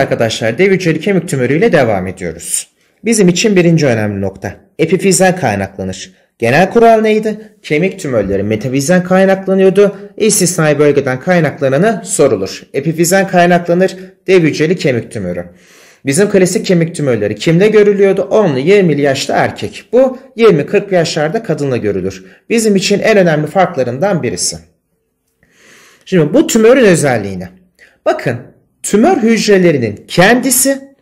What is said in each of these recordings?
arkadaşlar dev hücreli kemik tümörüyle devam ediyoruz. Bizim için birinci önemli nokta. Epifizden kaynaklanır. Genel kural neydi? Kemik tümörleri metafizden kaynaklanıyordu. İstisnai bölgeden kaynaklananı sorulur. Epifizden kaynaklanır dev hücreli kemik tümörü. Bizim klasik kemik tümörleri kimde görülüyordu? 10'lu 20'li yaşlı erkek. Bu 20-40 yaşlarda kadınla görülür. Bizim için en önemli farklarından birisi. Şimdi bu tümörün özelliğine. Bakın tümör hücrelerinin kendisi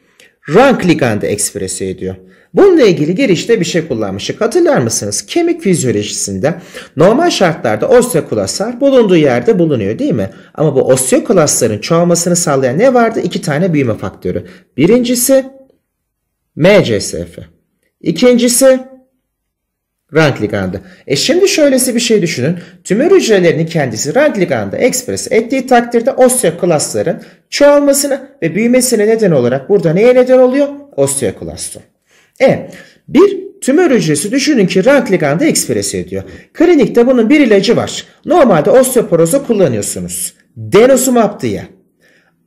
rank ligandı ekspresi ediyor. Bununla ilgili girişte bir şey kullanmıştık. Hatırlar mısınız? Kemik fizyolojisinde normal şartlarda osteoklaslar bulunduğu yerde bulunuyor değil mi? Ama bu osteoklasların çoğalmasını sağlayan ne vardı? İki tane büyüme faktörü. Birincisi MCSF. İkincisi Rank liganda. E şimdi şöylesi bir şey düşünün. Tümör hücrelerinin kendisi rank liganda ekspres ettiği takdirde osteoklastların çoğalmasına ve büyümesine neden olarak burada neye neden oluyor? Osteoklaston. E bir tümör hücresi düşünün ki rank liganda ekspres ediyor. Klinikte bunun bir ilacı var. Normalde osteoporozu kullanıyorsunuz. Denosumab diye.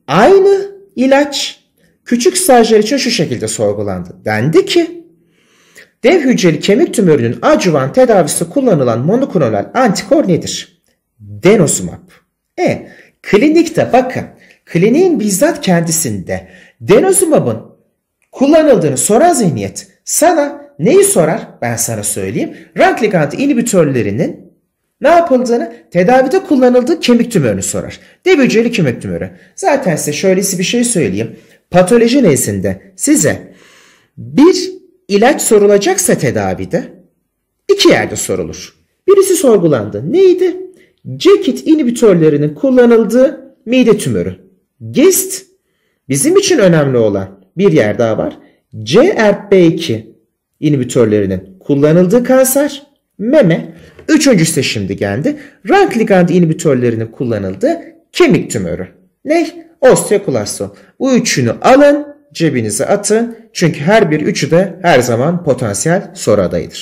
Aynı ilaç küçük stajyer için şu şekilde sorgulandı. Dendi ki Dev hücreli kemik tümörünün acıvan tedavisi kullanılan monoklonal antikor nedir? Denosumab. E, klinikte bakın, kliniğin bizzat kendisinde denosumabın kullanıldığını soran zihniyet sana neyi sorar? Ben sana söyleyeyim. Rank ligand inhibitörlerinin ne yapıldığını, tedavide kullanıldığı kemik tümörünü sorar. Dev hücreli kemik tümörü. Zaten size şöylesi bir şey söyleyeyim. Patoloji nezdinde size bir İlaç sorulacaksa tedavide iki yerde sorulur. Birisi sorgulandı. Neydi? Cekit inhibitörlerinin kullanıldığı mide tümörü. GIST bizim için önemli olan bir yer daha var. CRP2 inhibitörlerinin kullanıldığı kanser. Meme. Üçüncüsü de şimdi geldi. Rank ligand inhibitörlerinin kullanıldığı kemik tümörü. Ne? Osteoklaston. Bu üçünü alın cebinize atın. Çünkü her bir üçü de her zaman potansiyel soru adayıdır.